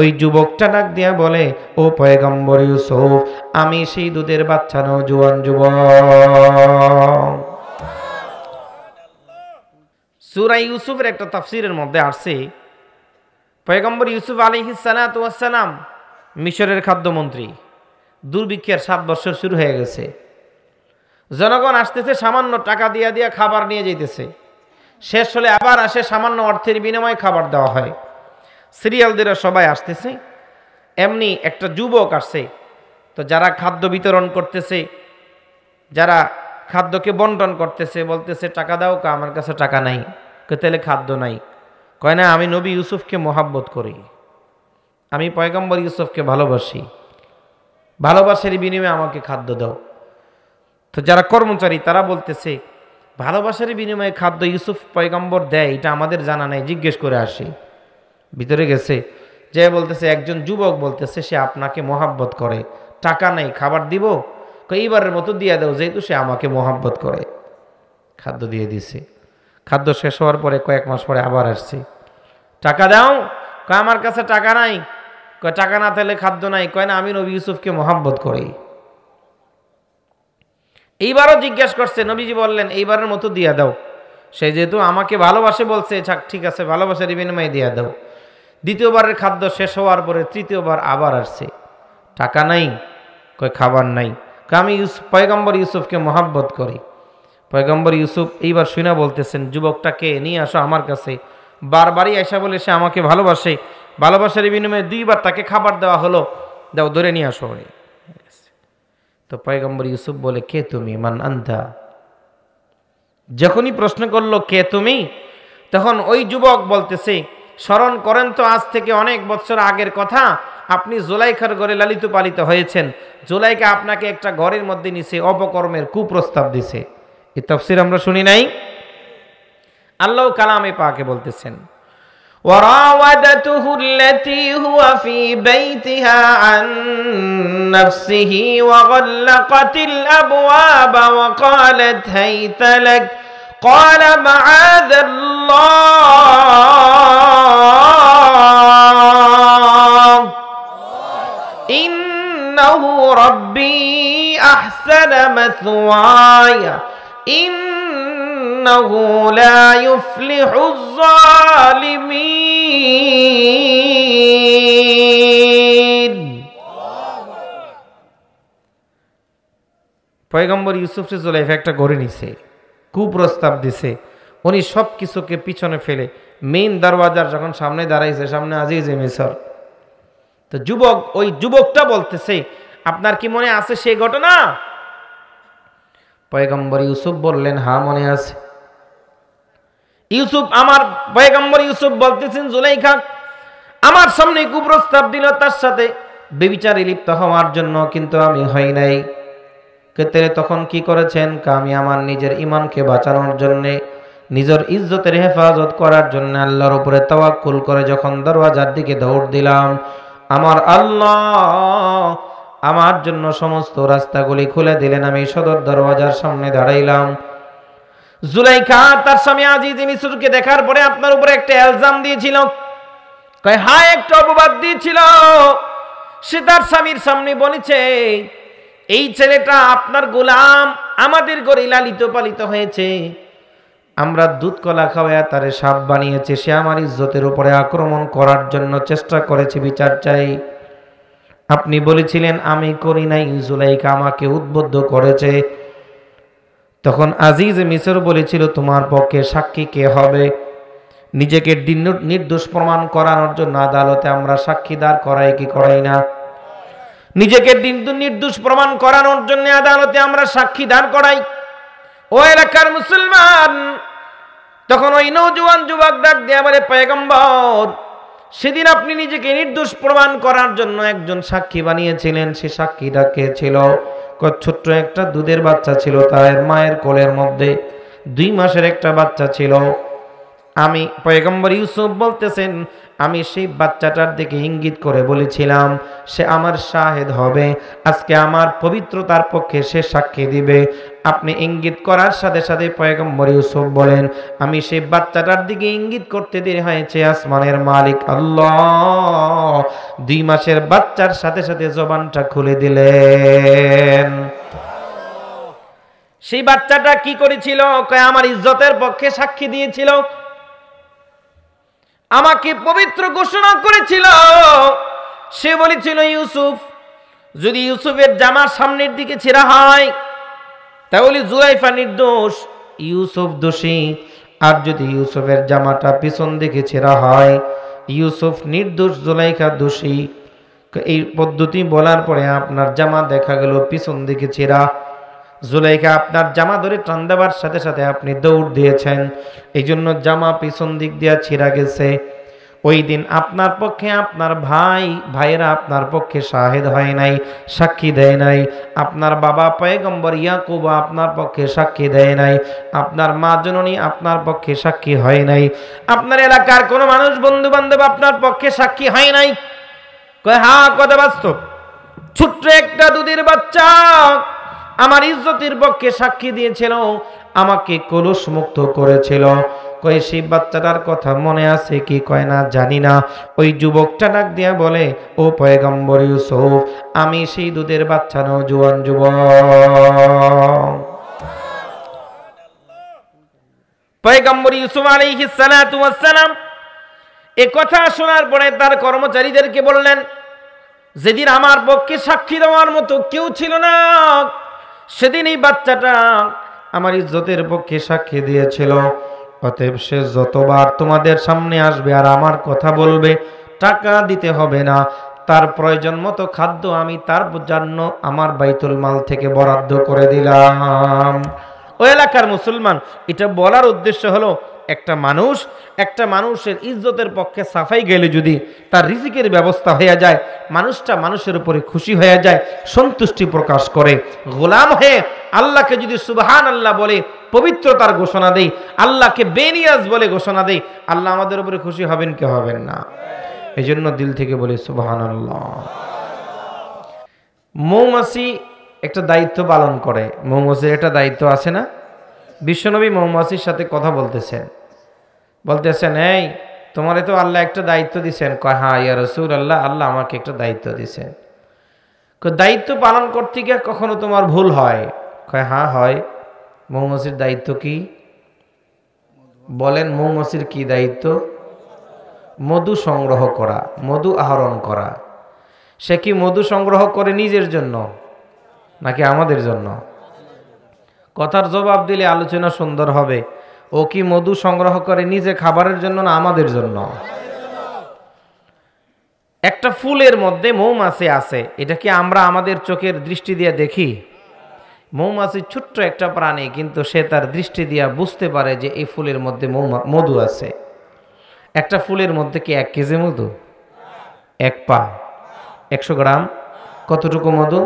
ওই যুবকটা ডাক দিয়া বলে ও পয়গম্বর ইউসুফ আমি সেই দুধের বাচ্চা নো জুয়ান যুব সুরাই ইউসুফের একটা তাফসিরের মধ্যে আসছে পয়গম্বর ইউসুফ আলিহি সালাতাম মিশরের খাদ্যমন্ত্রী দুর্ভিক্ষের সাত বছর শুরু হয়ে গেছে জনগণ আসতেছে সামান্য টাকা দিয়া দিয়া খাবার নিয়ে যেতেছে শেষ হলে আবার আসে সামান্য অর্থের বিনিময়ে খাবার দেওয়া হয় সিরিয়াল সবাই আসতেছে এমনি একটা যুবক আসছে তো যারা খাদ্য বিতরণ করতেছে যারা খাদ্যকে বন্টন করতেছে বলতেছে টাকা দাও কা আমার কাছে টাকা নাই তাহলে খাদ্য নাই কয় না আমি নবী ইউসুফকে মোহাব্বত করি আমি পয়গম্বর ইউসুফকে ভালোবাসি ভালোবাসার বিনিময়ে আমাকে খাদ্য দাও তো যারা কর্মচারী তারা বলতেছে ভালোবাসার বিনিময়ে খাদ্য ইউসুফ পয়গম্বর দেয় এটা আমাদের জানা নাই জিজ্ঞেস করে আসে ভিতরে গেছে যে বলতেছে একজন যুবক বলতেছে সে আপনাকে মহাব্বত করে টাকা নেই খাবার দিব এইবারের মতো দিয়ে দাও যেহেতু সে আমাকে মহাব্বত করে খাদ্য দিয়ে দিছে খাদ্য শেষ হওয়ার পরে কয়েক মাস পরে আবার আসছি টাকা দাও কয় আমার কাছে টাকা নাই কয় টাকা না থাকলে খাদ্য নাই কয় না আমি নবী ইউসুফকে মহাব্বত করি এইবারও জিজ্ঞেস করছে নবীজি বললেন এইবারের মতো দিয়া দাও সে যেহেতু আমাকে ভালোবাসে বলছে ঠিক আছে ভালোবাসার বিনিময়ে দিয়া দাও দ্বিতীয়বারের খাদ্য শেষ হওয়ার পরে তৃতীয়বার আবার আসছে টাকা নাই কয় খাবার নাই আমি ইউসুফ পয়গম্বর ইউসুফকে মহাব্বত করি পয়গম্বর ইউসুফ এইবার শুনে বলতেছেন যুবকটাকে নিয়ে আসো আমার কাছে বারবারই আসা বলে সে আমাকে ভালোবাসে ভালোবাসার বিনিময়ে দুইবার তাকে খাবার দেওয়া হলো দাও ধরে নিয়ে আসো তো পয়গম্বর ইউসুফ বলে কে তুমি মান আন্ধা যখনই প্রশ্ন করলো কে তুমি তখন ওই যুবক বলতেছে স্মরণ করেন তো আজ থেকে অনেক বছর আগের কথা আপনি জোলাইখার ঘরে লালিত পালিত হয়েছেন জোলাইকা আপনাকে একটা ঘরের মধ্যে নিছে অপকর্মের কুপ্রস্তাব দিছে এ তফসির আমরা শুনি নাই আল্লাহ কালামে পাকে বলতেছেন وراودته التي هو في بيتها عن نفسه وغلقت الأبواب وقالت هيت لك قال معاذ الله إنه ربي أحسن مثواي إنه لا يفلح الظالمين পয়গম্বর ইউসুফ জোলাইফ একটা গড়ে নিছে কুপ্রস্তাব দিছে উনি সব কিছুকে পিছনে ফেলে মেইন দরওয়াজার যখন সামনে দাঁড়াইছে সামনে আজিজ মিসর তো যুবক ওই যুবকটা বলতেছে আপনার কি মনে আছে সেই ঘটনা পয়গম্বর ইউসুফ বললেন হা হ্যাঁ, মনে আছে ইউসুফ আমার পয়গম্বর ইউসুফ বলতেছেন জুলাই খাক আমার সামনে কুপ্রস্তাব দিল তার সাথে বেবিচারে লিপ্ত হওয়ার জন্য কিন্তু আমি হই নাই ক্ষেত্রে তখন কি করেছেন আমি আমার নিজের ইমানকে বাঁচানোর জন্যে নিজের ইজ্জতের হেফাজত করার জন্য আল্লাহর উপরে তওয়াক্কুল করে যখন দরওয়াজার দিকে দৌড় দিলাম আমার আল্লাহ আমার জন্য সমস্ত রাস্তাগুলি খুলে দিলেন আমি সদর দরওয়াজার সামনে দাঁড়াইলাম জুলাইখা তার স্বামী আজিজ মিসুরকে দেখার পরে আপনার উপরে একটা অ্যালজাম দিয়েছিল কয় হ্যাঁ একটা অপবাদ দিয়েছিল সে তার স্বামীর সামনে বলেছে এই ছেলেটা আপনার গোলাম আমাদের ঘরে লালিত পালিত হয়েছে আমরা দুধ কলা খাওয়া তারে সাপ বানিয়েছে সে আমার ইজ্জতের উপরে আক্রমণ করার জন্য চেষ্টা করেছে বিচার চাই আপনি বলেছিলেন আমি করি নাই জুলাইকা আমাকে উদ্বুদ্ধ করেছে তখন আজিজ মিসর বলেছিল তোমার পক্ষে সাক্ষী কে হবে নিজেকে নির্দোষ প্রমাণ করানোর জন্য আদালতে আমরা সাক্ষীদার করাই কি করাই না নিজেকে নির্দোষ প্রমাণ করানোর জন্য আদালতে আমরা সাক্ষী দান করাই ও এলাকার মুসলমান তখন ওই নৌজওয়ান যুবক ডাক দিয়ে বলে পয়গম্বর সেদিন আপনি নিজেকে নির্দোষ প্রমাণ করার জন্য একজন সাক্ষী বানিয়েছিলেন সে সাক্ষীটা কে ছিল ছোট্ট একটা দুধের বাচ্চা ছিল তার মায়ের কোলের মধ্যে দুই মাসের একটা বাচ্চা ছিল আমি পয়গম্বর ইউসুফ বলতেছেন আমি সেই বাচ্চাটার দিকে ইঙ্গিত করে বলেছিলাম সে আমার শাহেদ হবে আজকে আমার পবিত্রতার পক্ষে সে সাক্ষী দিবে আপনি ইঙ্গিত করার সাথে সাথে পয়গম্বর ইউসুফ বলেন আমি সেই বাচ্চাটার দিকে ইঙ্গিত করতে দেরি হয়েছে আসমানের মালিক আল্লাহ দুই মাসের বাচ্চার সাথে সাথে জবানটা খুলে দিলেন সেই বাচ্চাটা কি করেছিল আমার ইজ্জতের পক্ষে সাক্ষী দিয়েছিল আমাকে পবিত্র ঘোষণা করেছিল সে বলেছিল ইউসুফ যদি ইউসুফের জামার সামনের দিকে ছেঁড়া হয় তাহলে জুয়াইফা নির্দোষ ইউসুফ দোষী আর যদি ইউসুফের জামাটা পিছন দিকে ছেঁড়া হয় ইউসুফ নির্দোষ জুলাইখা দোষী এই পদ্ধতি বলার পরে আপনার জামা দেখা গেল পিছন দিকে ছেঁড়া জুলাইকা আপনার জামা ধরে টান দেওয়ার সাথে সাথে আপনি দৌড় দিয়েছেন এই জন্য জামা পিছন দিক দিয়ে ছিঁড়া গেছে ওই দিন আপনার পক্ষে আপনার ভাই ভাইয়েরা আপনার পক্ষে শাহেদ হয় নাই সাক্ষী দেয় নাই আপনার বাবা পয়গম্বর ইয়াকুবা আপনার পক্ষে সাক্ষী দেয় নাই আপনার মা জননী আপনার পক্ষে সাক্ষী হয় নাই আপনার এলাকার কোনো মানুষ বন্ধু বান্ধব আপনার পক্ষে সাক্ষী হয় নাই হা কথা বাস্তব ছোট্ট একটা দুধের বাচ্চা আমার পক্ষে সাক্ষী দিয়েছিল আমাকে কলুষ মুক্ত করেছিল কয়ে সেই বাচ্চাটার কথা মনে আছে কি কয় না জানি না ওই যুবকটা ডাক দিয়া বলে ও পয়গম্বর ইউসুফ আমি সেই দুধের বাচ্চা নও জুয়ান যুব পয়গম্বর ইউসুফ আলাইহিস সালাতু ওয়াস সালাম এ কথা শোনার পরে তার কর্মচারীদেরকে বললেন যেদিন আমার পক্ষে সাক্ষী দেওয়ার মতো কেউ ছিল না সেদিন এই বাচ্চাটা আমার ইজ্জতের পক্ষে সাক্ষী দিয়েছিল অতএব সে যতবার তোমাদের সামনে আসবে আর আমার কথা বলবে টাকা দিতে হবে না তার প্রয়োজন মতো খাদ্য আমি তার জন্য আমার বাইতুল মাল থেকে বরাদ্দ করে দিলাম ও এলাকার মুসলমান এটা বলার উদ্দেশ্য হলো একটা মানুষ একটা মানুষের ইজ্জতের পক্ষে সাফাই গেলে যদি তার রিজিকের ব্যবস্থা হয়ে যায় মানুষটা মানুষের উপরে খুশি হয়ে যায় সন্তুষ্টি প্রকাশ করে গোলাম হয়ে আল্লাহকে যদি সুবহান আল্লাহ বলে পবিত্রতার ঘোষণা দেই আল্লাহকে বেনিয়াজ বলে ঘোষণা দেই আল্লাহ আমাদের উপরে খুশি হবেন কে হবেন না এই জন্য দিল থেকে বলি সুবহান আল্লাহ মৌমাছি একটা দায়িত্ব পালন করে মৌমাছির একটা দায়িত্ব আছে না বিশ্বনবী মৌমাছির সাথে কথা বলতেছেন বলতেছেন এই তোমারে তো আল্লাহ একটা দায়িত্ব দিছেন কয় হ্যাঁ ইয়া রসুল আল্লাহ আল্লাহ আমাকে একটা দায়িত্ব দিছেন দায়িত্ব পালন করতে গিয়ে কখনো তোমার ভুল হয় কয় হ্যাঁ হয় মৌমাছির দায়িত্ব কি বলেন মৌমাছির কি দায়িত্ব মধু সংগ্রহ করা মধু আহরণ করা সে কি মধু সংগ্রহ করে নিজের জন্য নাকি আমাদের জন্য কথার জবাব দিলে আলোচনা সুন্দর হবে ও কি মধু সংগ্রহ করে নিজে খাবারের জন্য না আমাদের জন্য একটা ফুলের মধ্যে মৌমাছি আছে এটা কি আমরা আমাদের চোখের দৃষ্টি দিয়ে দেখি মৌমাছি ছোট্ট একটা প্রাণী কিন্তু সে তার দৃষ্টি দিয়া বুঝতে পারে যে এই ফুলের মধ্যে মধু আছে একটা ফুলের মধ্যে কি এক কেজি মধু এক পা একশো গ্রাম কতটুকু মধু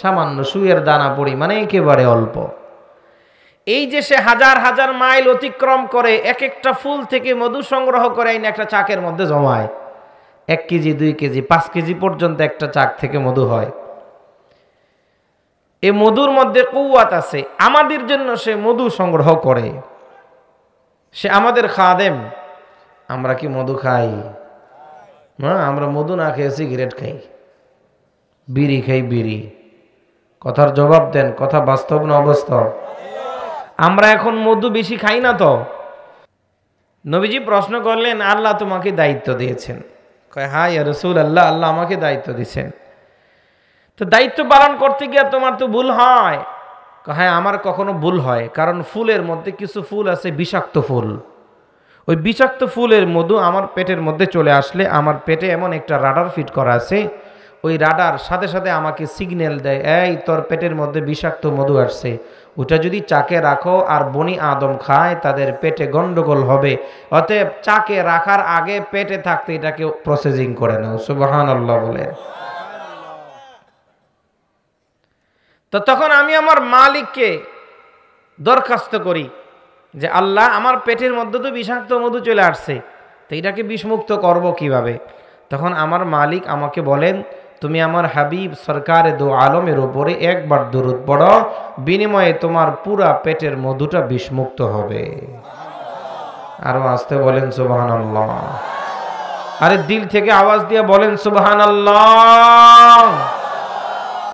সামান্য সুয়ের দানা পড়ি মানে একেবারে অল্প এই যে সে হাজার হাজার মাইল অতিক্রম করে এক একটা ফুল থেকে মধু সংগ্রহ করে এনে একটা চাকের মধ্যে জমায় এক কেজি দুই কেজি পাঁচ কেজি পর্যন্ত একটা চাক থেকে মধু হয় এ মধুর মধ্যে কৌয়াত আছে আমাদের জন্য সে মধু সংগ্রহ করে সে আমাদের খাদেম আমরা কি মধু খাই না আমরা মধু না খেয়ে সিগারেট খাই বিড়ি খাই বিড়ি কথার জবাব দেন কথা বাস্তব না অবাস্তব আমরা এখন মধু বেশি খাই না তো নবীজি প্রশ্ন করলেন আল্লাহ তোমাকে দায়িত্ব দিয়েছেন কয় হ্যাঁ ইয়া রসুল আল্লাহ আল্লাহ আমাকে দায়িত্ব দিয়েছেন তো দায়িত্ব পালন করতে গিয়ে তোমার তো ভুল হয় হ্যাঁ আমার কখনো ভুল হয় কারণ ফুলের মধ্যে কিছু ফুল আছে বিষাক্ত ফুল ওই বিষাক্ত ফুলের মধু আমার পেটের মধ্যে চলে আসলে আমার পেটে এমন একটা রাডার ফিট করা আছে ওই রাডার সাথে সাথে আমাকে সিগন্যাল দেয় এই তোর পেটের মধ্যে বিষাক্ত মধু আসছে ওটা যদি চাকে রাখো আর বনি আদম খায় তাদের পেটে গন্ডগোল হবে অতএব চাকে রাখার আগে পেটে থাকতে এটাকে প্রসেসিং করে নাও সুবাহান আল্লাহ বলে তো তখন আমি আমার মালিককে দরখাস্ত করি যে আল্লাহ আমার পেটের মধ্যে তো বিষাক্ত মধু চলে আসছে তো এটাকে বিষমুক্ত করব কিভাবে তখন আমার মালিক আমাকে বলেন তুমি আমার হাবিব সরকারে দো আলমের ওপরে একবার দরুদ পড়ো বিনিময়ে তোমার পুরা পেটের মধুটা বিষমুক্ত হবে আরো আসতে বলেন সুবাহান আরে দিল থেকে আওয়াজ দিয়ে বলেন সুবাহান আল্লাহ